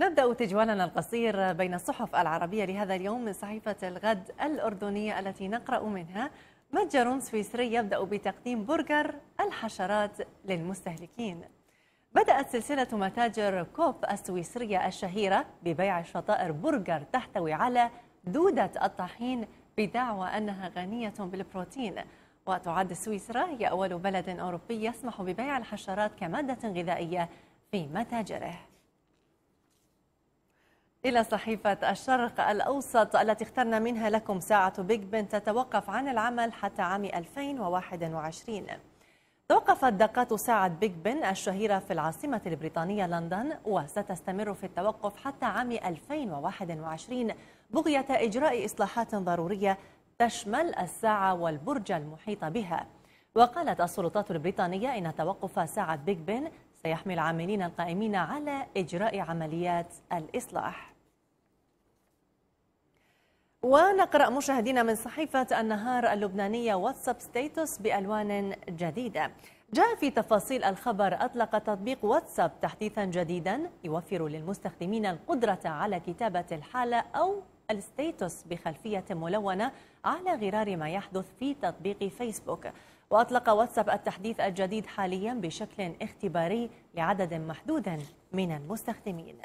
نبدأ تجوالنا القصير بين الصحف العربية لهذا اليوم من صحيفة الغد الأردنية التي نقرأ منها متجر سويسري يبدأ بتقديم برجر الحشرات للمستهلكين بدأت سلسلة متاجر كوب السويسرية الشهيرة ببيع شطائر برجر تحتوي على دودة الطحين بدعوى أنها غنية بالبروتين وتعد سويسرا هي أول بلد أوروبي يسمح ببيع الحشرات كمادة غذائية في متاجره إلى صحيفة الشرق الأوسط التي اخترنا منها لكم ساعة بيج بن تتوقف عن العمل حتى عام 2021 توقفت دقات ساعة بيج بن الشهيرة في العاصمة البريطانية لندن وستستمر في التوقف حتى عام 2021 بغية إجراء إصلاحات ضرورية تشمل الساعة والبرج المحيط بها وقالت السلطات البريطانية إن توقف ساعة بيج بن سيحمي العاملين القائمين على إجراء عمليات الإصلاح ونقرأ مشاهدينا من صحيفة النهار اللبنانية واتساب ستيتوس بألوان جديدة جاء في تفاصيل الخبر أطلق تطبيق واتساب تحديثا جديدا يوفر للمستخدمين القدرة على كتابة الحالة أو الستيتوس بخلفية ملونة على غرار ما يحدث في تطبيق فيسبوك وأطلق واتساب التحديث الجديد حاليا بشكل اختباري لعدد محدود من المستخدمين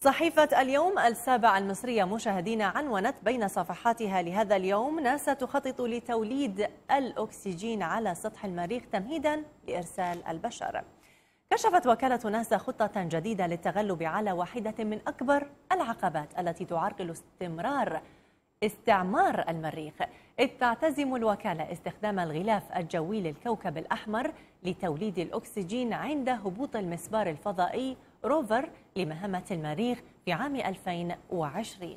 صحيفة اليوم السابع المصرية مشاهدين عنونت بين صفحاتها لهذا اليوم ناسا تخطط لتوليد الأكسجين على سطح المريخ تمهيدا لإرسال البشر كشفت وكالة ناسا خطة جديدة للتغلب على واحدة من أكبر العقبات التي تعرقل استمرار استعمار المريخ إذ تعتزم الوكالة استخدام الغلاف الجوي للكوكب الأحمر لتوليد الأكسجين عند هبوط المسبار الفضائي روفر لمهمة المريخ في عام 2020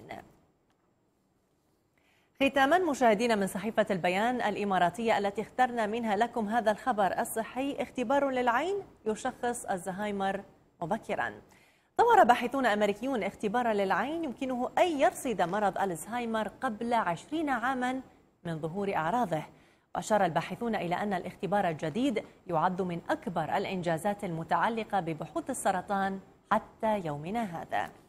ختاما مشاهدينا من صحيفة البيان الإماراتية التي اخترنا منها لكم هذا الخبر الصحي اختبار للعين يشخص الزهايمر مبكراً طور باحثون أمريكيون اختبارا للعين يمكنه أن يرصد مرض ألزهايمر قبل عشرين عاما من ظهور أعراضه وأشار الباحثون إلى أن الاختبار الجديد يعد من أكبر الإنجازات المتعلقة ببحوث السرطان حتى يومنا هذا